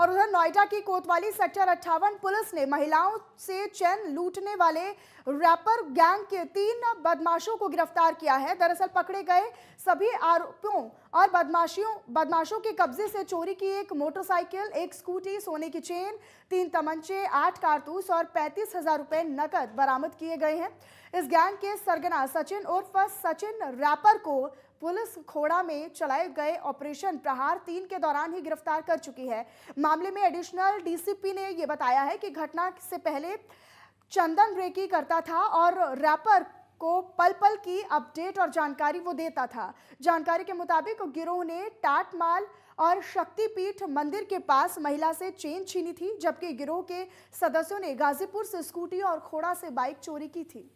और उधर नोएडा की कोतवाली सेक्टर अट्ठावन पुलिस ने महिलाओं से चैन लूटने वाले रैपर गैंग के तीन बदमाशों को गिरफ्तार किया है दरअसल पकड़े गए सभी आरोपियों और बदमाशियों बदमाशों के कब्जे से चोरी की एक मोटरसाइकिल एक स्कूटी सोने की चेन तीन तमंचे आठ कारतूस और पैंतीस हजार रुपए नकद बरामद किए गए हैं इस गैंग के सरगना सचिन उर्फ सचिन रैपर को पुलिस खोड़ा में चलाए गए ऑपरेशन प्रहार तीन के दौरान ही गिरफ्तार कर चुकी है मामले में एडिशनल डीसीपी ने यह बताया है कि घटना से पहले चंदन रेकी करता था और रैपर को पल पल की अपडेट और जानकारी वो देता था जानकारी के मुताबिक गिरोह ने टाट माल और शक्तिपीठ मंदिर के पास महिला से चेन छीनी थी जबकि गिरोह के सदस्यों ने गाजीपुर से स्कूटी और खोड़ा से बाइक चोरी की थी